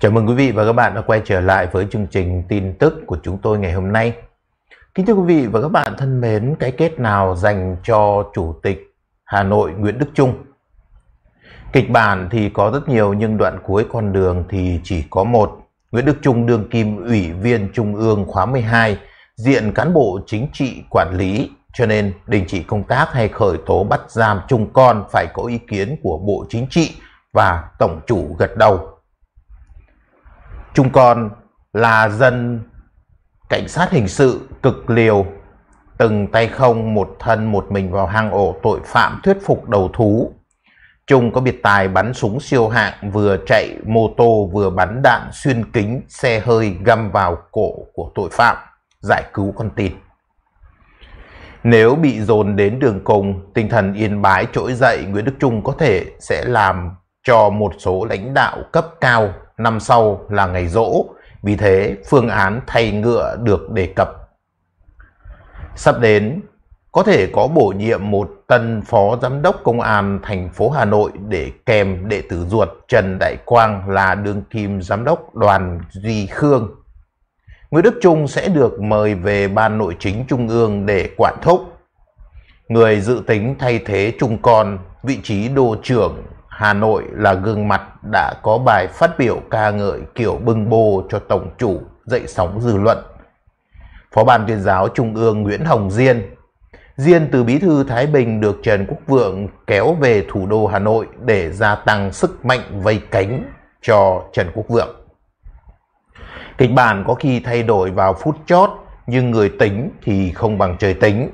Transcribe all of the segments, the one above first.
Chào mừng quý vị và các bạn đã quay trở lại với chương trình tin tức của chúng tôi ngày hôm nay. Kính thưa quý vị và các bạn thân mến, cái kết nào dành cho Chủ tịch Hà Nội Nguyễn Đức Trung? Kịch bản thì có rất nhiều nhưng đoạn cuối con đường thì chỉ có một. Nguyễn Đức Trung đương kim ủy viên Trung ương khóa 12, diện cán bộ chính trị quản lý cho nên đình chỉ công tác hay khởi tố bắt giam Trung con phải có ý kiến của Bộ Chính trị và Tổng chủ gật đầu Chúng con là dân cảnh sát hình sự cực liều, từng tay không một thân một mình vào hang ổ tội phạm thuyết phục đầu thú. Trung có biệt tài bắn súng siêu hạng vừa chạy mô tô vừa bắn đạn xuyên kính xe hơi găm vào cổ của tội phạm, giải cứu con tin. Nếu bị dồn đến đường cùng, tinh thần yên bái trỗi dậy, Nguyễn Đức Trung có thể sẽ làm cho một số lãnh đạo cấp cao năm sau là ngày rỗ, vì thế phương án thay ngựa được đề cập. Sắp đến, có thể có bổ nhiệm một tân phó giám đốc công an thành phố Hà Nội để kèm đệ tử ruột Trần Đại Quang là đương kim giám đốc đoàn Duy Khương. Nguyễn Đức Trung sẽ được mời về Ban Nội chính Trung ương để quản thúc. Người dự tính thay thế Trung Con, vị trí đô trưởng Hà Nội là gương mặt đã có bài phát biểu ca ngợi kiểu bưng bô cho Tổng chủ dậy sóng dư luận. Phó Ban tuyên giáo Trung ương Nguyễn Hồng Diên Diên từ Bí thư Thái Bình được Trần Quốc Vượng kéo về thủ đô Hà Nội để gia tăng sức mạnh vây cánh cho Trần Quốc Vượng. Kịch bản có khi thay đổi vào phút chót nhưng người tính thì không bằng trời tính.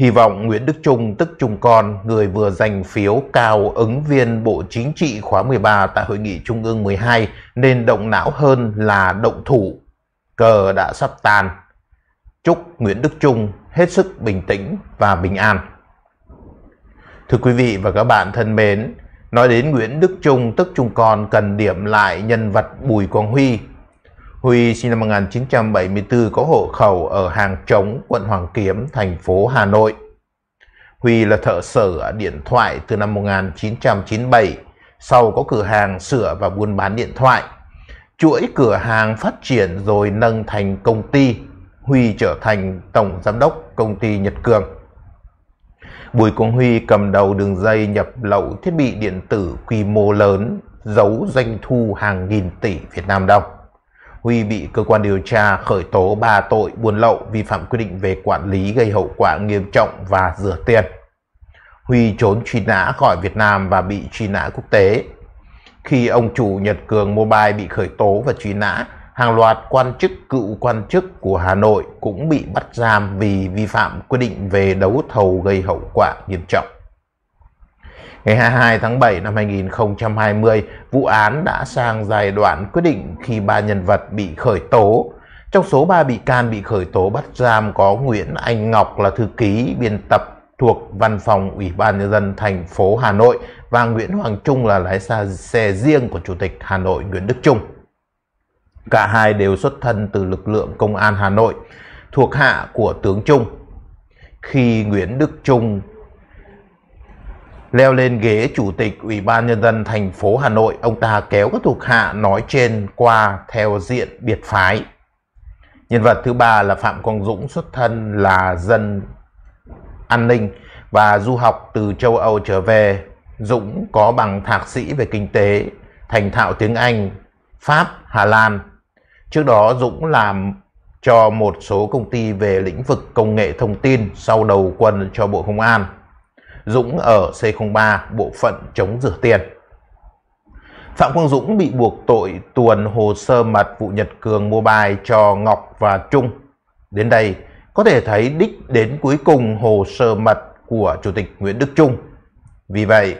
Hy vọng Nguyễn Đức Trung tức Trung Con, người vừa giành phiếu cao ứng viên Bộ Chính trị khóa 13 tại Hội nghị Trung ương 12 nên động não hơn là động thủ. Cờ đã sắp tan. Chúc Nguyễn Đức Trung hết sức bình tĩnh và bình an. Thưa quý vị và các bạn thân mến, nói đến Nguyễn Đức Trung tức Trung Con cần điểm lại nhân vật Bùi Quang Huy Huy sinh năm 1974 có hộ khẩu ở Hàng Trống, quận Hoàng Kiếm, thành phố Hà Nội. Huy là thợ sửa điện thoại từ năm 1997, sau có cửa hàng sửa và buôn bán điện thoại. Chuỗi cửa hàng phát triển rồi nâng thành công ty, Huy trở thành tổng giám đốc công ty Nhật Cường. Bùi Công Huy cầm đầu đường dây nhập lậu thiết bị điện tử quy mô lớn, giấu doanh thu hàng nghìn tỷ Việt Nam đồng. Huy bị cơ quan điều tra khởi tố 3 tội buôn lậu, vi phạm quy định về quản lý gây hậu quả nghiêm trọng và rửa tiền. Huy trốn truy nã khỏi Việt Nam và bị truy nã quốc tế. Khi ông chủ Nhật Cường Mobile bị khởi tố và truy nã, hàng loạt quan chức cựu quan chức của Hà Nội cũng bị bắt giam vì vi phạm quy định về đấu thầu gây hậu quả nghiêm trọng. Ngày 22 tháng 7 năm 2020, vụ án đã sang giai đoạn quyết định khi ba nhân vật bị khởi tố. Trong số ba bị can bị khởi tố bắt giam có Nguyễn Anh Ngọc là thư ký, biên tập thuộc Văn phòng Ủy ban Nhân dân thành phố Hà Nội và Nguyễn Hoàng Trung là lái xe, xe riêng của Chủ tịch Hà Nội Nguyễn Đức Trung. Cả hai đều xuất thân từ lực lượng Công an Hà Nội, thuộc hạ của tướng Trung. Khi Nguyễn Đức Trung Leo lên ghế chủ tịch Ủy ban Nhân dân thành phố Hà Nội, ông ta kéo các thuộc hạ nói trên qua theo diện biệt phái. Nhân vật thứ ba là Phạm Quang Dũng xuất thân là dân an ninh và du học từ châu Âu trở về. Dũng có bằng thạc sĩ về kinh tế, thành thạo tiếng Anh, Pháp, Hà Lan. Trước đó Dũng làm cho một số công ty về lĩnh vực công nghệ thông tin sau đầu quân cho Bộ Công an. Dũng ở C03 bộ phận chống rửa tiền. Phạm Quang Dũng bị buộc tội tuồn hồ sơ mật vụ Nhật Cường Mobile cho Ngọc và Trung. Đến đây, có thể thấy đích đến cuối cùng hồ sơ mật của Chủ tịch Nguyễn Đức Trung. Vì vậy,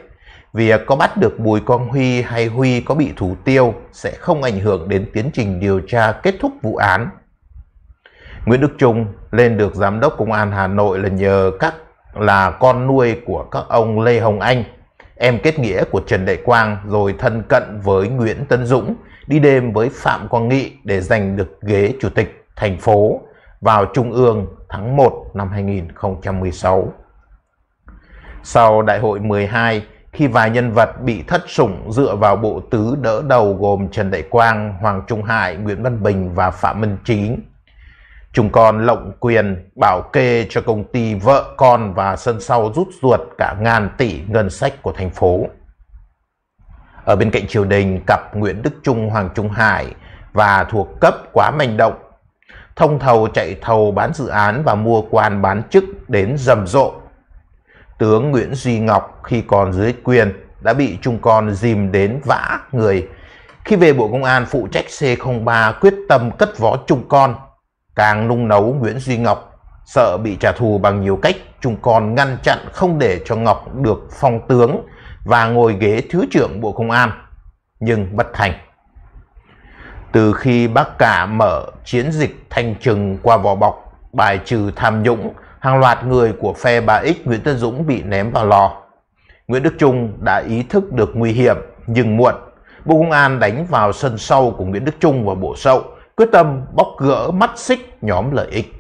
việc có bắt được Bùi Quang Huy hay Huy có bị thủ tiêu sẽ không ảnh hưởng đến tiến trình điều tra kết thúc vụ án. Nguyễn Đức Trung lên được Giám đốc Công an Hà Nội là nhờ các là con nuôi của các ông Lê Hồng Anh, em kết nghĩa của Trần Đại Quang rồi thân cận với Nguyễn Tân Dũng, đi đêm với Phạm Quang Nghị để giành được ghế chủ tịch thành phố vào Trung ương tháng 1 năm 2016. Sau đại hội 12, khi vài nhân vật bị thất sủng dựa vào bộ tứ đỡ đầu gồm Trần Đại Quang, Hoàng Trung Hải, Nguyễn Văn Bình và Phạm Minh Chính Chúng con lộng quyền bảo kê cho công ty vợ con và sân sau rút ruột cả ngàn tỷ ngân sách của thành phố. Ở bên cạnh triều đình, cặp Nguyễn Đức Trung Hoàng Trung Hải và thuộc cấp quá manh động. Thông thầu chạy thầu bán dự án và mua quan bán chức đến rầm rộ. Tướng Nguyễn Duy Ngọc khi còn dưới quyền đã bị Trung con dìm đến vã người. Khi về Bộ Công an phụ trách C03 quyết tâm cất vó Trung con Càng nung nấu Nguyễn Duy Ngọc, sợ bị trả thù bằng nhiều cách, chúng còn ngăn chặn không để cho Ngọc được phong tướng và ngồi ghế Thứ trưởng Bộ Công an, nhưng bất thành. Từ khi Bắc Cả mở chiến dịch thanh trừng qua vỏ bọc, bài trừ tham nhũng, hàng loạt người của phe bà X Nguyễn Tân Dũng bị ném vào lò. Nguyễn Đức Trung đã ý thức được nguy hiểm nhưng muộn. Bộ Công an đánh vào sân sau của Nguyễn Đức Trung và Bộ Sậu quyết tâm bóc gỡ mắt xích nhóm lợi ích.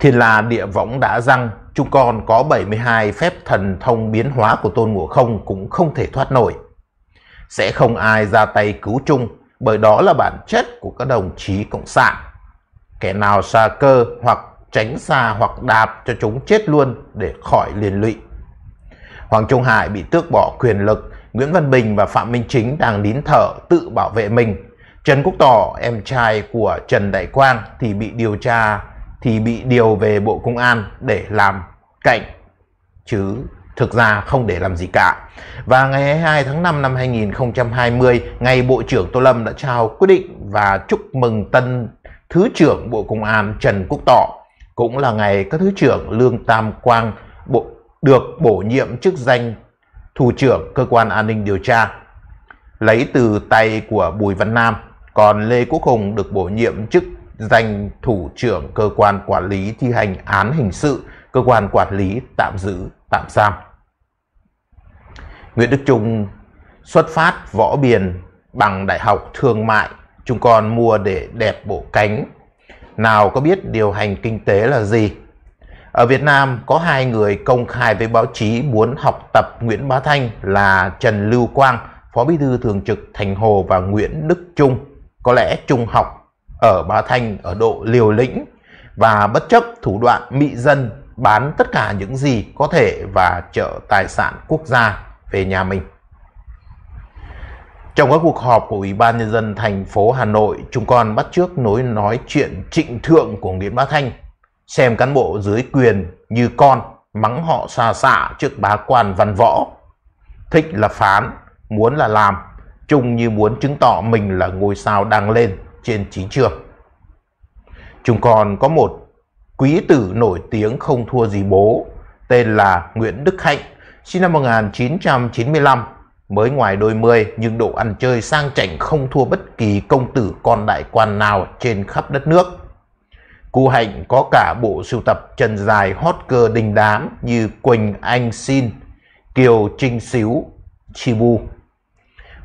Thì là địa võng đã răng, chúng con có 72 phép thần thông biến hóa của Tôn Ngộ Không cũng không thể thoát nổi. Sẽ không ai ra tay cứu chung, bởi đó là bản chất của các đồng chí Cộng sản. Kẻ nào xa cơ hoặc tránh xa hoặc đạp cho chúng chết luôn để khỏi liên lụy. Hoàng Trung Hải bị tước bỏ quyền lực, Nguyễn Văn Bình và Phạm Minh Chính đang nín thở tự bảo vệ mình Trần Quốc Tỏ, em trai của Trần Đại Quang thì bị điều tra thì bị điều về Bộ Công an để làm cạnh chứ thực ra không để làm gì cả. Và ngày 22 tháng 5 năm 2020, ngày Bộ trưởng Tô Lâm đã trao quyết định và chúc mừng tân Thứ trưởng Bộ Công an Trần Quốc Tỏ, cũng là ngày các Thứ trưởng Lương Tam Quang bộ, được bổ nhiệm chức danh Thủ trưởng Cơ quan An ninh Điều tra, lấy từ tay của Bùi Văn Nam còn Lê Quốc Hùng được bổ nhiệm chức danh thủ trưởng cơ quan quản lý thi hành án hình sự, cơ quan quản lý tạm giữ tạm giam. Nguyễn Đức Trung xuất phát võ biển bằng đại học thương mại, chúng con mua để đẹp bộ cánh. Nào có biết điều hành kinh tế là gì? Ở Việt Nam có hai người công khai với báo chí muốn học tập Nguyễn Bá Thanh là Trần Lưu Quang, Phó Bí thư Thường trực Thành Hồ và Nguyễn Đức Trung có lẽ trung học ở Ba Thanh ở độ liều lĩnh và bất chấp thủ đoạn mị dân bán tất cả những gì có thể và trợ tài sản quốc gia về nhà mình. Trong các cuộc họp của Ủy ban Nhân dân thành phố Hà Nội, chúng con bắt trước nối nói chuyện trịnh thượng của Nguyễn Bá Thanh, xem cán bộ dưới quyền như con mắng họ xa xạ trước bá quan văn võ. Thích là phán, muốn là làm, Trung như muốn chứng tỏ mình là ngôi sao đang lên trên chính trường. Chúng còn có một quý tử nổi tiếng không thua gì bố, tên là Nguyễn Đức Hạnh, sinh năm 1995, mới ngoài đôi mươi nhưng độ ăn chơi sang chảnh không thua bất kỳ công tử con đại quan nào trên khắp đất nước. Cụ Hạnh có cả bộ sưu tập chân dài hot cơ đình đám như Quỳnh Anh Xin, Kiều Trinh Xíu, Chibu.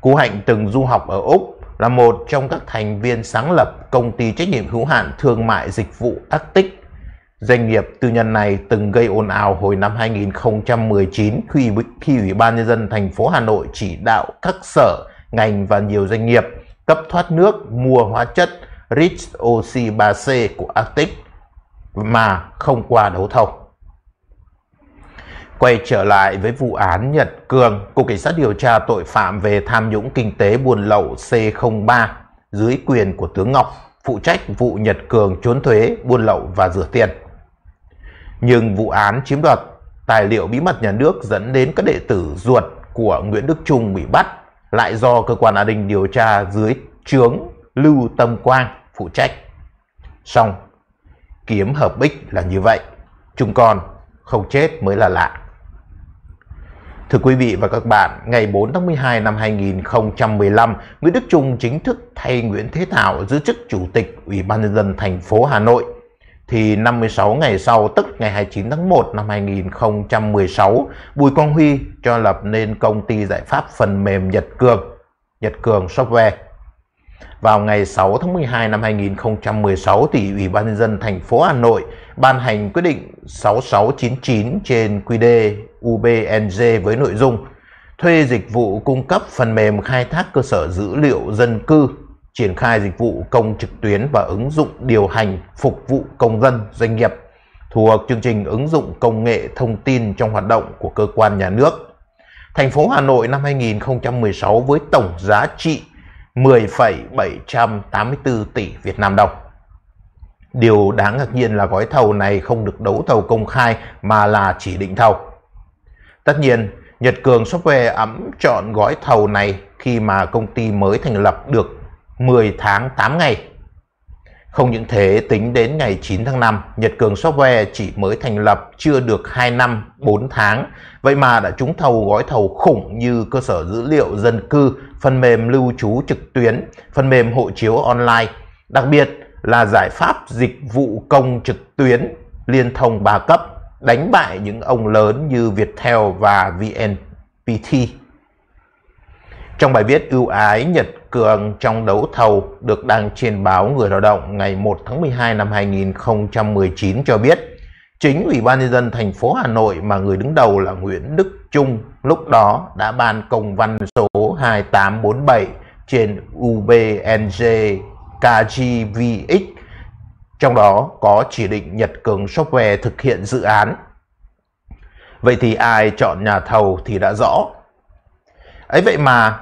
Cú Hạnh từng du học ở Úc, là một trong các thành viên sáng lập công ty trách nhiệm hữu hạn thương mại dịch vụ Arctic. Doanh nghiệp tư nhân này từng gây ồn ào hồi năm 2019 khi, khi Ủy ban Nhân dân thành phố Hà Nội chỉ đạo các sở, ngành và nhiều doanh nghiệp cấp thoát nước mua hóa chất Rich oxy 3 c của Arctic mà không qua đấu thầu. Quay trở lại với vụ án Nhật Cường, Cục Cảnh sát điều tra tội phạm về tham nhũng kinh tế buôn lậu C03 dưới quyền của tướng Ngọc, phụ trách vụ Nhật Cường trốn thuế, buôn lậu và rửa tiền. Nhưng vụ án chiếm đoạt tài liệu bí mật nhà nước dẫn đến các đệ tử ruột của Nguyễn Đức Trung bị bắt lại do cơ quan an ninh điều tra dưới trướng Lưu Tâm Quang phụ trách. Xong, kiếm hợp bích là như vậy, chúng con không chết mới là lạ. Thưa quý vị và các bạn, ngày 4 tháng 12 năm 2015, Nguyễn Đức Trung chính thức thay Nguyễn Thế Thảo giữ chức Chủ tịch Ủy ban nhân dân thành phố Hà Nội. Thì 56 ngày sau, tức ngày 29 tháng 1 năm 2016, Bùi Quang Huy cho lập nên công ty giải pháp phần mềm Nhật Cường, Nhật Cường Software. Vào ngày 6 tháng 12 năm 2016 thì Ủy ban nhân dân thành phố Hà Nội ban hành quyết định 6699 trên QĐ ubng với nội dung thuê dịch vụ cung cấp phần mềm khai thác cơ sở dữ liệu dân cư, triển khai dịch vụ công trực tuyến và ứng dụng điều hành phục vụ công dân, doanh nghiệp thuộc chương trình ứng dụng công nghệ thông tin trong hoạt động của cơ quan nhà nước. Thành phố Hà Nội năm 2016 với tổng giá trị 10,784 tỷ Việt Nam đồng. Điều đáng ngạc nhiên là gói thầu này không được đấu thầu công khai mà là chỉ định thầu. Tất nhiên, Nhật Cường Software ấm chọn gói thầu này khi mà công ty mới thành lập được 10 tháng 8 ngày không những thế, tính đến ngày 9 tháng 5, Nhật Cường Software chỉ mới thành lập chưa được 2 năm 4 tháng, vậy mà đã trúng thầu gói thầu khủng như cơ sở dữ liệu dân cư, phần mềm lưu trú trực tuyến, phần mềm hộ chiếu online, đặc biệt là giải pháp dịch vụ công trực tuyến liên thông ba cấp, đánh bại những ông lớn như Viettel và VNPT. Trong bài viết ưu ái Nhật cường trong đấu thầu được đăng trên báo Người Lao động ngày 1 tháng 12 năm 2019 cho biết, chính Ủy ban nhân dân thành phố Hà Nội mà người đứng đầu là Nguyễn Đức Trung lúc đó đã ban công văn số 2847 trên UBNJ KGVX trong đó có chỉ định Nhật Cường Software thực hiện dự án. Vậy thì ai chọn nhà thầu thì đã rõ. ấy vậy mà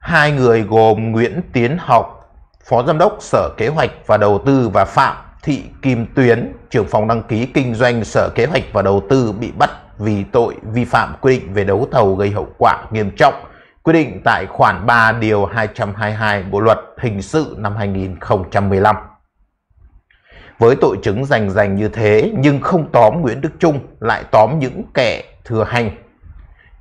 Hai người gồm Nguyễn Tiến Học, Phó Giám đốc Sở Kế hoạch và Đầu tư và Phạm Thị Kim Tuyến, trưởng phòng đăng ký kinh doanh Sở Kế hoạch và Đầu tư bị bắt vì tội vi phạm quy định về đấu thầu gây hậu quả nghiêm trọng, quy định tại khoản 3 điều 222 Bộ luật hình sự năm 2015. Với tội chứng rành rành như thế nhưng không tóm Nguyễn Đức Trung lại tóm những kẻ thừa hành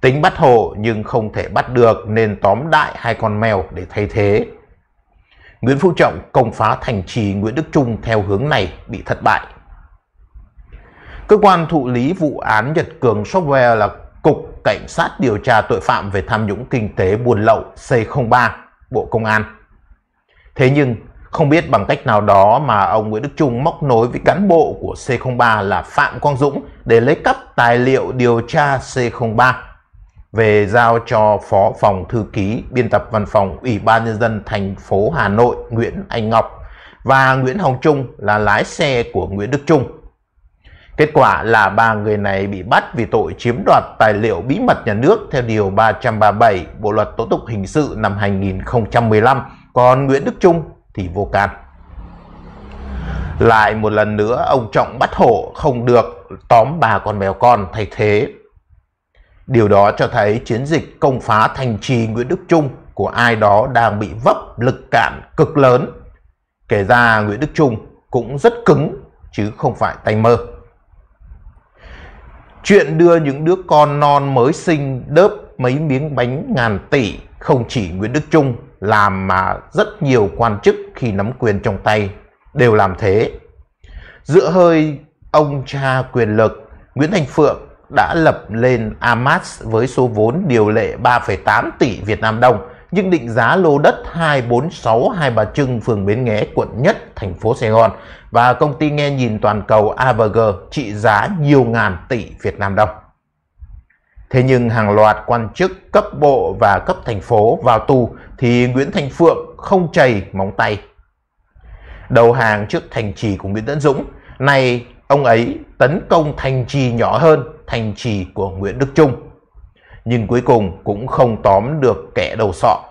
Tính bắt hộ nhưng không thể bắt được nên tóm đại hai con mèo để thay thế. Nguyễn Phú Trọng công phá thành trì Nguyễn Đức Trung theo hướng này bị thất bại. Cơ quan thụ lý vụ án Nhật Cường Software là Cục Cảnh sát điều tra tội phạm về tham nhũng kinh tế buôn lậu C03, Bộ Công an. Thế nhưng, không biết bằng cách nào đó mà ông Nguyễn Đức Trung móc nối với cán bộ của C03 là Phạm Quang Dũng để lấy cắp tài liệu điều tra C03 về giao cho Phó Phòng Thư ký Biên tập Văn phòng Ủy ban Nhân dân thành phố Hà Nội Nguyễn Anh Ngọc và Nguyễn Hồng Trung là lái xe của Nguyễn Đức Trung. Kết quả là ba người này bị bắt vì tội chiếm đoạt tài liệu bí mật nhà nước theo Điều 337 Bộ Luật Tố Tụng Hình sự năm 2015, còn Nguyễn Đức Trung thì vô can. Lại một lần nữa, ông Trọng bắt hổ không được tóm ba con mèo con thay thế Điều đó cho thấy chiến dịch công phá thành trì Nguyễn Đức Trung của ai đó đang bị vấp lực cản cực lớn. Kể ra Nguyễn Đức Trung cũng rất cứng chứ không phải tay mơ. Chuyện đưa những đứa con non mới sinh đớp mấy miếng bánh ngàn tỷ không chỉ Nguyễn Đức Trung làm mà rất nhiều quan chức khi nắm quyền trong tay đều làm thế. dựa hơi ông cha quyền lực, Nguyễn Thành Phượng đã lập lên Amas với số vốn điều lệ 3,8 tỷ Việt Nam đồng, nhưng định giá lô đất 246 Hai Bà Trưng, phường Bến Nghé, quận Nhất, thành phố Sài Gòn và công ty nghe nhìn toàn cầu AVG trị giá nhiều ngàn tỷ Việt Nam đồng. Thế nhưng hàng loạt quan chức cấp bộ và cấp thành phố vào tù thì Nguyễn Thành Phượng không chảy móng tay. Đầu hàng trước thành trì của Nguyễn Tấn Dũng, nay ông ấy tấn công thành trì nhỏ hơn thành trì của Nguyễn Đức Trung, nhưng cuối cùng cũng không tóm được kẻ đầu sọ.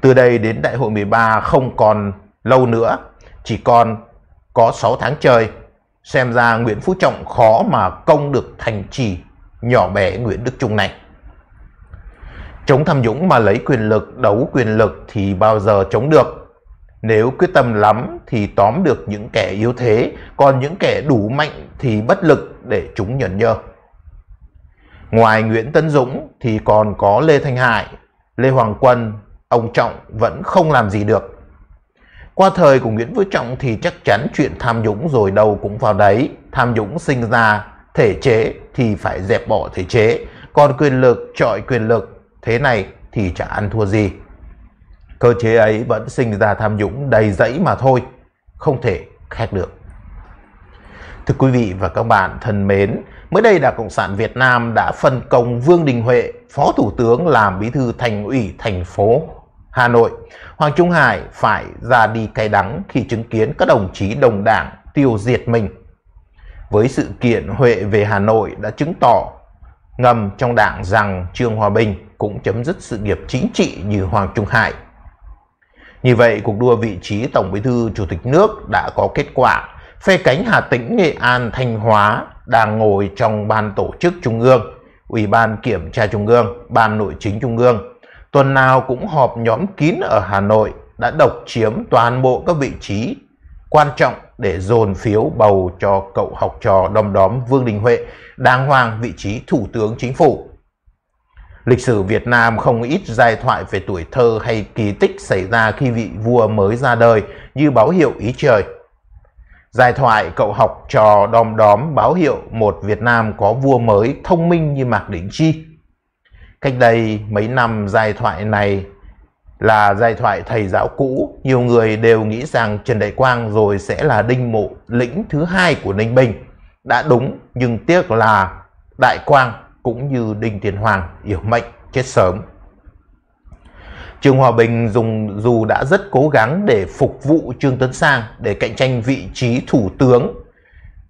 Từ đây đến đại hội 13 không còn lâu nữa, chỉ còn có 6 tháng trời, xem ra Nguyễn Phú Trọng khó mà công được thành trì nhỏ bé Nguyễn Đức Trung này. Chống tham nhũng mà lấy quyền lực đấu quyền lực thì bao giờ chống được? Nếu quyết tâm lắm thì tóm được những kẻ yếu thế, còn những kẻ đủ mạnh thì bất lực để chúng nhẫn nhơ. Ngoài Nguyễn Tân Dũng thì còn có Lê Thanh Hải, Lê Hoàng Quân, ông Trọng vẫn không làm gì được. Qua thời của Nguyễn Vũ Trọng thì chắc chắn chuyện tham nhũng rồi đâu cũng vào đấy. Tham nhũng sinh ra thể chế thì phải dẹp bỏ thể chế, còn quyền lực trọi quyền lực, thế này thì chả ăn thua gì cơ chế ấy vẫn sinh ra tham nhũng đầy rẫy mà thôi, không thể khác được. Thưa quý vị và các bạn thân mến, mới đây Đảng Cộng sản Việt Nam đã phân công Vương Đình Huệ, Phó Thủ tướng làm bí thư thành ủy thành phố Hà Nội. Hoàng Trung Hải phải ra đi cay đắng khi chứng kiến các đồng chí đồng đảng tiêu diệt mình. Với sự kiện Huệ về Hà Nội đã chứng tỏ ngầm trong đảng rằng Trương Hòa Bình cũng chấm dứt sự nghiệp chính trị như Hoàng Trung Hải. Như vậy, cuộc đua vị trí Tổng Bí thư Chủ tịch nước đã có kết quả. Phe cánh Hà Tĩnh, Nghệ An, Thanh Hóa đang ngồi trong ban tổ chức Trung ương, Ủy ban Kiểm tra Trung ương, Ban Nội chính Trung ương. Tuần nào cũng họp nhóm kín ở Hà Nội đã độc chiếm toàn bộ các vị trí quan trọng để dồn phiếu bầu cho cậu học trò đom đóm Vương Đình Huệ, đàng hoàng vị trí Thủ tướng Chính phủ. Lịch sử Việt Nam không ít giai thoại về tuổi thơ hay kỳ tích xảy ra khi vị vua mới ra đời như báo hiệu ý trời. Giai thoại cậu học trò đom đóm báo hiệu một Việt Nam có vua mới thông minh như Mạc Đỉnh Chi. Cách đây mấy năm giai thoại này là giai thoại thầy giáo cũ, nhiều người đều nghĩ rằng Trần Đại Quang rồi sẽ là đinh mộ lĩnh thứ hai của Ninh Bình. Đã đúng nhưng tiếc là Đại Quang cũng như Đinh Tiên Hoàng yếu mệnh chết sớm. Trương Hòa Bình dùng dù đã rất cố gắng để phục vụ Trương Tấn Sang để cạnh tranh vị trí thủ tướng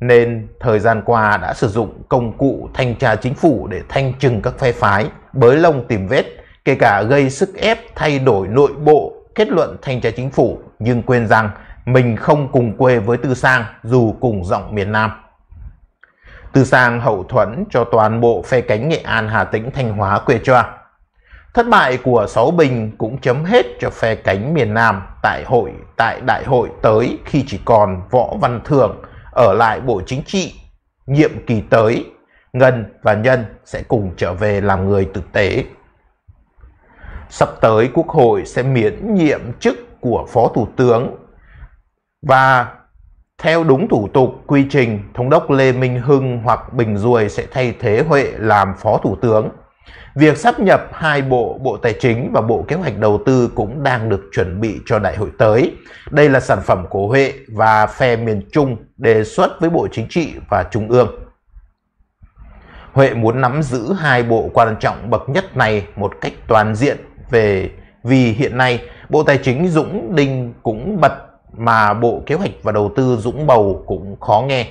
nên thời gian qua đã sử dụng công cụ thanh tra chính phủ để thanh trừng các phe phái, bới lông tìm vết, kể cả gây sức ép thay đổi nội bộ kết luận thanh tra chính phủ nhưng quên rằng mình không cùng quê với Tư Sang dù cùng giọng miền Nam từ sang hậu thuẫn cho toàn bộ phe cánh Nghệ An, Hà Tĩnh, Thanh Hóa, Quê Choa. Thất bại của Sáu Bình cũng chấm hết cho phe cánh miền Nam tại hội tại đại hội tới khi chỉ còn Võ Văn Thường ở lại Bộ Chính trị nhiệm kỳ tới, Ngân và Nhân sẽ cùng trở về làm người tử tế. Sắp tới Quốc hội sẽ miễn nhiệm chức của Phó Thủ tướng và theo đúng thủ tục, quy trình, Thống đốc Lê Minh Hưng hoặc Bình Duồi sẽ thay thế Huệ làm Phó Thủ tướng. Việc sắp nhập hai bộ, Bộ Tài chính và Bộ Kế hoạch Đầu tư cũng đang được chuẩn bị cho đại hội tới. Đây là sản phẩm của Huệ và phe miền Trung đề xuất với Bộ Chính trị và Trung ương. Huệ muốn nắm giữ hai bộ quan trọng bậc nhất này một cách toàn diện về vì hiện nay Bộ Tài chính Dũng Đinh cũng bật mà Bộ Kế hoạch và Đầu tư dũng bầu cũng khó nghe.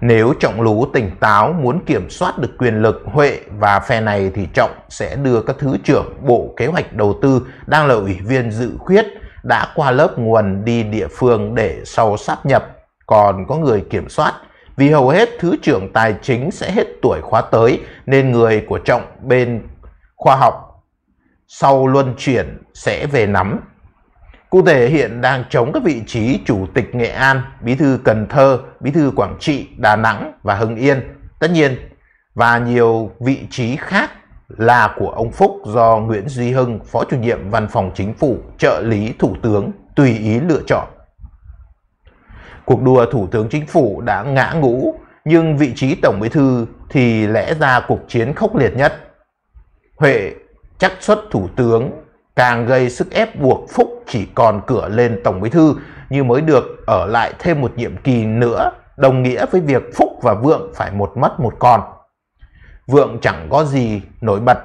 Nếu Trọng Lú tỉnh táo muốn kiểm soát được quyền lực Huệ và phe này thì Trọng sẽ đưa các thứ trưởng Bộ Kế hoạch Đầu tư đang là ủy viên dự khuyết đã qua lớp nguồn đi địa phương để sau sáp nhập còn có người kiểm soát vì hầu hết thứ trưởng tài chính sẽ hết tuổi khóa tới nên người của Trọng bên khoa học sau luân chuyển sẽ về nắm Cụ thể hiện đang chống các vị trí Chủ tịch Nghệ An, Bí thư Cần Thơ, Bí thư Quảng Trị, Đà Nẵng và Hưng Yên. Tất nhiên, và nhiều vị trí khác là của ông Phúc do Nguyễn Duy Hưng, Phó chủ nhiệm Văn phòng Chính phủ, trợ lý Thủ tướng, tùy ý lựa chọn. Cuộc đua Thủ tướng Chính phủ đã ngã ngũ, nhưng vị trí Tổng Bí Thư thì lẽ ra cuộc chiến khốc liệt nhất. Huệ chắc xuất Thủ tướng càng gây sức ép buộc Phúc chỉ còn cửa lên Tổng Bí Thư như mới được ở lại thêm một nhiệm kỳ nữa, đồng nghĩa với việc Phúc và Vượng phải một mất một còn. Vượng chẳng có gì nổi bật,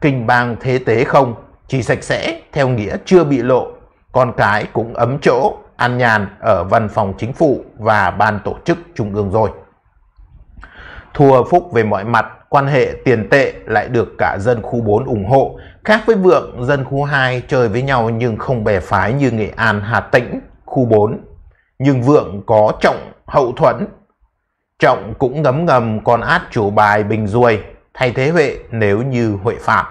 kinh bang thế tế không, chỉ sạch sẽ, theo nghĩa chưa bị lộ, con cái cũng ấm chỗ, an nhàn ở văn phòng chính phủ và ban tổ chức trung ương rồi. Thua Phúc về mọi mặt quan hệ tiền tệ lại được cả dân khu 4 ủng hộ, khác với Vượng, dân khu 2 chơi với nhau nhưng không bè phái như Nghệ An, Hà Tĩnh, khu 4. Nhưng Vượng có Trọng hậu thuẫn. Trọng cũng ngấm ngầm con át chủ bài Bình Duôi, thay thế Huệ nếu như Huệ phạm.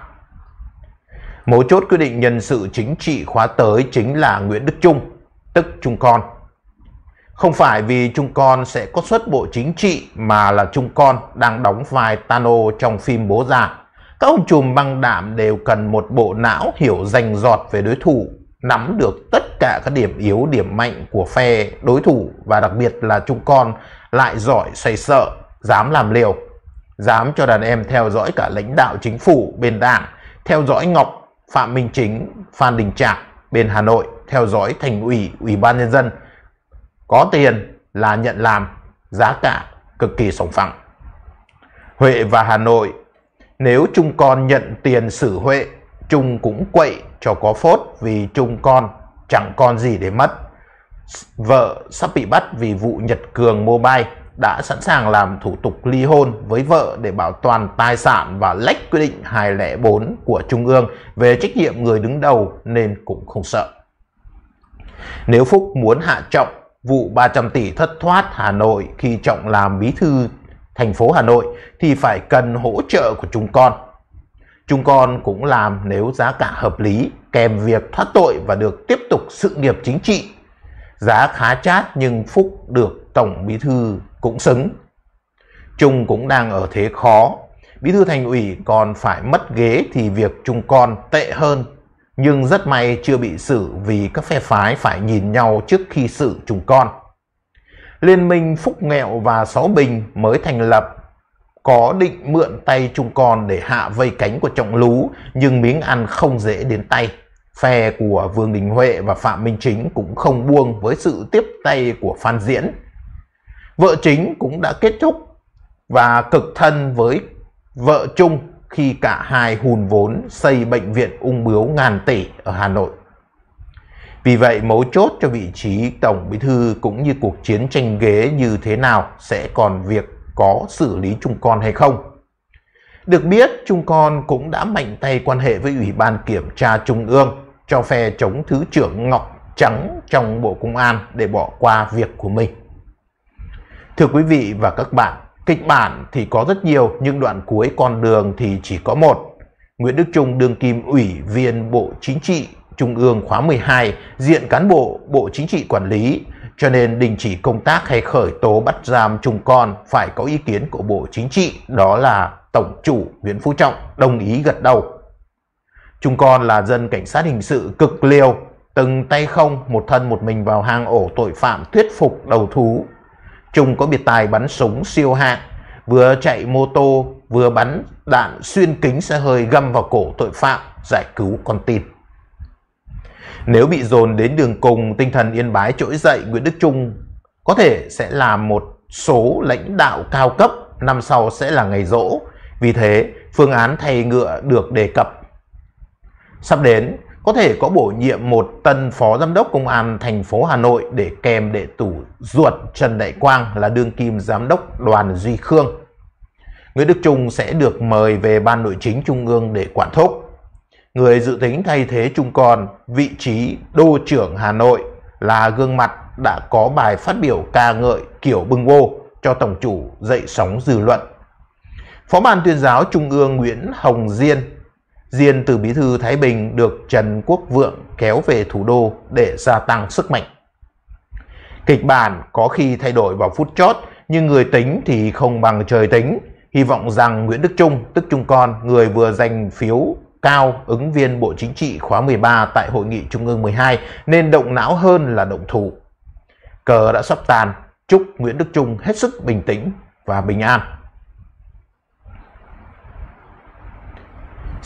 Mấu chốt quyết định nhân sự chính trị khóa tới chính là Nguyễn Đức Trung, tức Trung Con. Không phải vì chúng con sẽ có xuất bộ chính trị mà là chúng con đang đóng vai Tano trong phim Bố Già. Các ông chùm băng đảm đều cần một bộ não hiểu rành giọt về đối thủ, nắm được tất cả các điểm yếu, điểm mạnh của phe đối thủ và đặc biệt là chúng con lại giỏi xoay sợ, dám làm liều, dám cho đàn em theo dõi cả lãnh đạo chính phủ bên đảng, theo dõi Ngọc, Phạm Minh Chính, Phan Đình Trạc bên Hà Nội, theo dõi thành ủy, ủy ban nhân dân, có tiền là nhận làm, giá cả cực kỳ sòng phẳng. Huệ và Hà Nội, nếu chung con nhận tiền xử Huệ, chung cũng quậy cho có phốt vì chung con chẳng còn gì để mất. Vợ sắp bị bắt vì vụ Nhật Cường Mobile đã sẵn sàng làm thủ tục ly hôn với vợ để bảo toàn tài sản và lách quy định 204 của Trung ương về trách nhiệm người đứng đầu nên cũng không sợ. Nếu Phúc muốn hạ trọng vụ 300 tỷ thất thoát Hà Nội khi Trọng làm bí thư thành phố Hà Nội thì phải cần hỗ trợ của chúng con. Chúng con cũng làm nếu giá cả hợp lý, kèm việc thoát tội và được tiếp tục sự nghiệp chính trị. Giá khá chát nhưng Phúc được Tổng Bí Thư cũng xứng. Trung cũng đang ở thế khó, Bí Thư Thành ủy còn phải mất ghế thì việc chúng con tệ hơn nhưng rất may chưa bị xử vì các phe phái phải nhìn nhau trước khi xử chúng con. Liên minh Phúc Nghẹo và Sáu Bình mới thành lập có định mượn tay chúng con để hạ vây cánh của trọng lú nhưng miếng ăn không dễ đến tay. Phe của Vương Đình Huệ và Phạm Minh Chính cũng không buông với sự tiếp tay của Phan Diễn. Vợ chính cũng đã kết thúc và cực thân với vợ chung khi cả hai hùn vốn xây bệnh viện ung bướu ngàn tỷ ở Hà Nội. Vì vậy, mấu chốt cho vị trí Tổng Bí Thư cũng như cuộc chiến tranh ghế như thế nào sẽ còn việc có xử lý Trung con hay không. Được biết, Trung Con cũng đã mạnh tay quan hệ với Ủy ban Kiểm tra Trung ương cho phe chống Thứ trưởng Ngọc Trắng trong Bộ Công an để bỏ qua việc của mình. Thưa quý vị và các bạn, Kịch bản thì có rất nhiều nhưng đoạn cuối con đường thì chỉ có một. Nguyễn Đức Trung đương kim ủy viên Bộ Chính trị Trung ương khóa 12 diện cán bộ Bộ Chính trị Quản lý cho nên đình chỉ công tác hay khởi tố bắt giam Trung con phải có ý kiến của Bộ Chính trị đó là Tổng chủ Nguyễn Phú Trọng đồng ý gật đầu. Trung con là dân cảnh sát hình sự cực liều từng tay không một thân một mình vào hang ổ tội phạm thuyết phục đầu thú Trung có biệt tài bắn súng siêu hạng, vừa chạy mô tô vừa bắn đạn xuyên kính xe hơi găm vào cổ tội phạm giải cứu con tin. Nếu bị dồn đến đường cùng, tinh thần yên bái trỗi dậy Nguyễn Đức Trung có thể sẽ là một số lãnh đạo cao cấp, năm sau sẽ là ngày rỗ. Vì thế, phương án thay ngựa được đề cập. Sắp đến, có thể có bổ nhiệm một tân phó giám đốc công an thành phố Hà Nội để kèm đệ tử ruột Trần Đại Quang là đương kim giám đốc đoàn Duy Khương. Nguyễn Đức Trung sẽ được mời về Ban Nội chính Trung ương để quản thúc. Người dự tính thay thế Trung Còn, vị trí đô trưởng Hà Nội là gương mặt đã có bài phát biểu ca ngợi kiểu bưng ô cho Tổng chủ dậy sóng dư luận. Phó ban tuyên giáo Trung ương Nguyễn Hồng Diên Diên từ bí thư Thái Bình được Trần Quốc Vượng kéo về thủ đô để gia tăng sức mạnh. Kịch bản có khi thay đổi vào phút chót, nhưng người tính thì không bằng trời tính. Hy vọng rằng Nguyễn Đức Trung, tức Trung Con, người vừa giành phiếu cao ứng viên Bộ Chính trị khóa 13 tại Hội nghị Trung ương 12 nên động não hơn là động thủ. Cờ đã sắp tàn, chúc Nguyễn Đức Trung hết sức bình tĩnh và bình an.